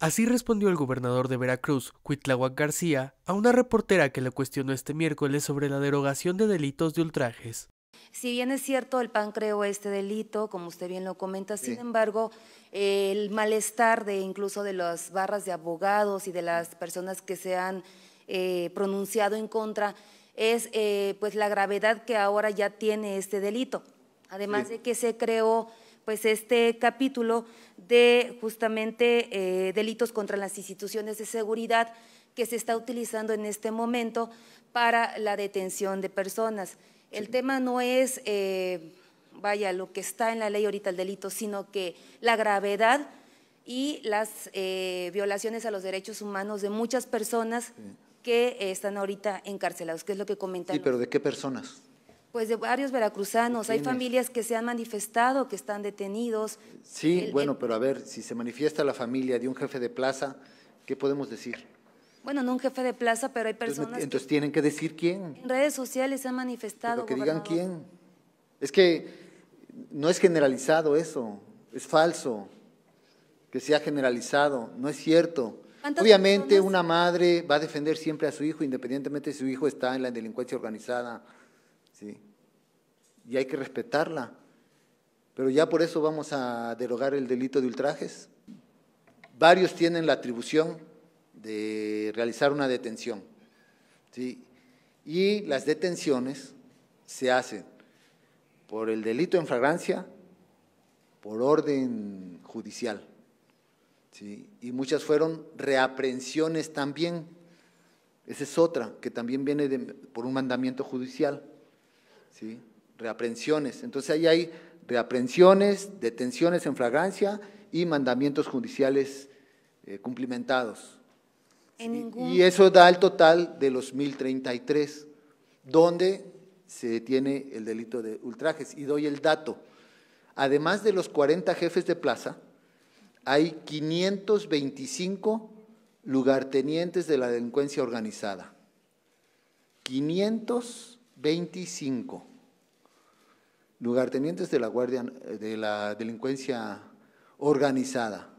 Así respondió el gobernador de Veracruz, Cuitláhuac García, a una reportera que le cuestionó este miércoles sobre la derogación de delitos de ultrajes. Si bien es cierto, el PAN creó este delito, como usted bien lo comenta, sin embargo, el malestar de incluso de las barras de abogados y de las personas que se han eh, pronunciado en contra es eh, pues la gravedad que ahora ya tiene este delito. Además de que se creó pues este capítulo de justamente eh, delitos contra las instituciones de seguridad que se está utilizando en este momento para la detención de personas. El tema no es, eh, vaya, lo que está en la ley ahorita el delito, sino que la gravedad y las eh, violaciones a los derechos humanos de muchas personas que están ahorita encarcelados, que es lo que comentan. Sí, pero ¿de qué personas? Pues de varios veracruzanos, hay familias que se han manifestado, que están detenidos. Sí, bueno, pero a ver, si se manifiesta la familia de un jefe de plaza, ¿qué podemos decir? Bueno, no un jefe de plaza, pero hay personas. Entonces, entonces tienen que decir quién. En redes sociales se han manifestado. que digan quién. Es que no es generalizado eso, es falso que se generalizado, no es cierto. Obviamente una madre va a defender siempre a su hijo, independientemente si su hijo está en la delincuencia organizada. Sí y hay que respetarla. Pero ya por eso vamos a derogar el delito de ultrajes. Varios tienen la atribución de realizar una detención. ¿sí? Y las detenciones se hacen por el delito en fragancia, por orden judicial. ¿sí? Y muchas fueron reaprensiones también. Esa es otra, que también viene por un mandamiento judicial. ¿sí? reaprensiones. Entonces ahí hay reaprensiones, detenciones en fragancia y mandamientos judiciales eh, cumplimentados. y, eso da el total de los 1033, donde se detiene el delito de ultrajes. Y doy el dato. Además de los 40 jefes de plaza, hay 525 lugartenientes de la delincuencia organizada. 525 lugartenientes de la guardia eh, de la delincuencia organizada.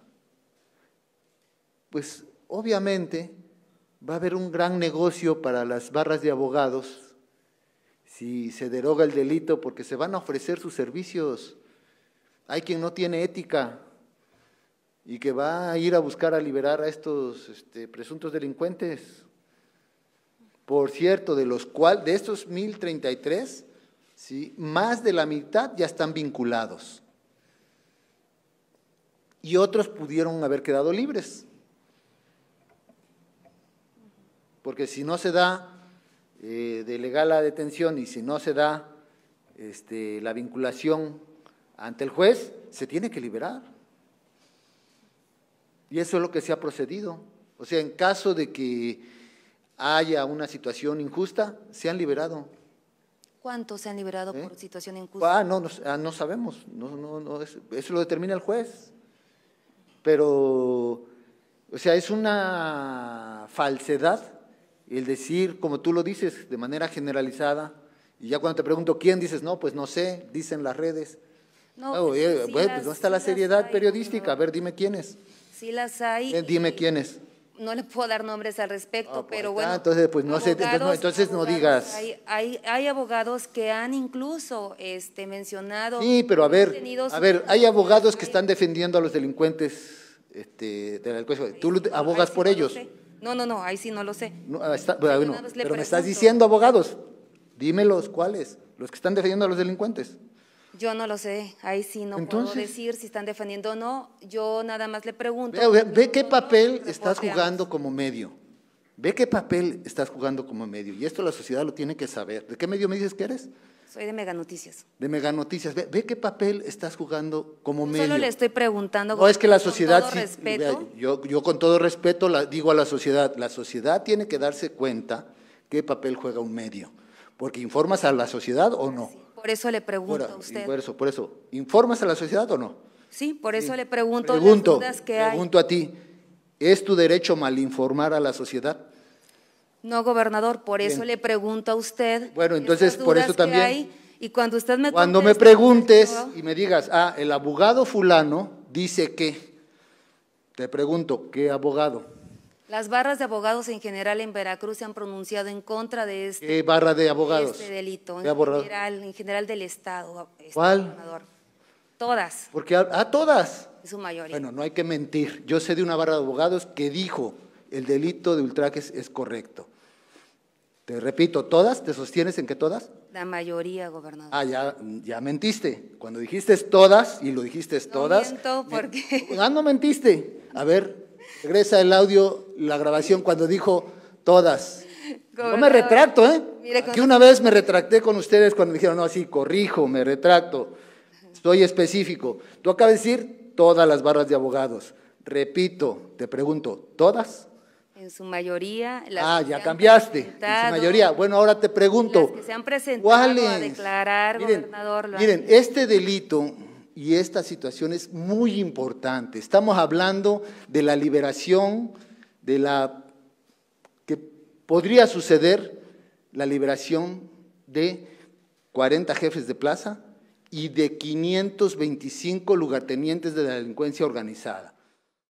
Pues obviamente va a haber un gran negocio para las barras de abogados si se deroga el delito porque se van a ofrecer sus servicios. Hay quien no tiene ética y que va a ir a buscar a liberar a estos este, presuntos delincuentes. Por cierto, de los cuales, de estos 1033 ¿sí? más de la mitad ya están vinculados. Y otros pudieron haber quedado libres. Porque si no se da eh, de legal la detención y si no se da este, la vinculación ante el juez, se tiene que liberar. Y eso es lo que se ha procedido. O sea, en caso de que haya una situación injusta, se han liberado. ¿Cuántos se han liberado ¿Eh? por situación en ah, ah, no, sabemos, no, eso, lo determina el juez. Pero, o sea, es una falsedad el decir, como tú lo dices, de manera generalizada, y ya cuando te pregunto quién dices, no, pues no sé, dicen las redes. No, pues, eh, pues, está la seriedad periodística, a ver, dime quiénes, Sí las hay. Eh, dime quiénes no le puedo dar nombres al respecto, ah, pues pero bueno. Ah, entonces, pues no no, digas. Hay, abogados que han incluso este, mencionado. Sí, pero a ver, a ver, hay abogados que están defendiendo a los delincuentes este, de la ¿Tú abogas por ellos? No, no, no, ahí sí no lo sé. pero me estás diciendo abogados. Dime los cuáles, los que están defendiendo a los delincuentes. Yo no lo sé, ahí sí no puedo decir si están defendiendo o no. Yo nada más le pregunto. Ve, qué papel estás jugando como medio. Ve qué papel estás jugando como medio. Y esto la sociedad lo tiene que saber. ¿De qué medio me dices que eres? Soy de Mega Noticias. De Meganoticias. Ve, ve qué papel estás jugando como medio. Solo le estoy preguntando. es que la sociedad. yo, con todo respeto la, digo a la sociedad. La sociedad tiene que darse cuenta qué papel juega un medio. Porque informas a la sociedad o no. Por eso le pregunto a usted. Por eso, por eso, ¿informas a la sociedad o no? Sí, por eso le pregunto, que a ti, ¿es tu derecho malinformar a la sociedad? No, gobernador, por eso le pregunto a usted. Bueno, entonces por eso también. y cuando usted me Cuando me preguntes y me digas, "Ah, el abogado fulano dice que." Te pregunto, ¿qué abogado? Las barras de abogados en general en Veracruz se han pronunciado en contra de este, barra de abogados? Este delito, en general, del Estado. Eh, este ¿Cuál? Todas. Porque, a todas. Es su mayoría. Bueno, no hay que mentir. Yo sé de una barra de abogados que dijo el delito de ultrajes es correcto. Te repito, ¿todas? ¿Te sostienes en que todas? La mayoría, gobernador. Ah, ya, mentiste. Cuando dijiste todas, y lo dijiste no todas. Miento porque... Ah, no mentiste. A ver, Regresa el audio, la grabación cuando dijo todas. no me retracto, ¿eh? una vez me retracté con ustedes cuando me dijeron, no, sí, corrijo, me retracto. Estoy específico. Tú acabas de decir todas las barras de abogados. Repito, te pregunto, ¿todas? En su mayoría. ah, ya cambiaste. En su mayoría. Bueno, ahora te pregunto. Las se han presentado a declarar, miren, gobernador. miren, este delito y esta situación es muy importante. Estamos hablando de la liberación, de la que podría suceder la liberación de 40 jefes de plaza y de 525 lugartenientes de la delincuencia organizada.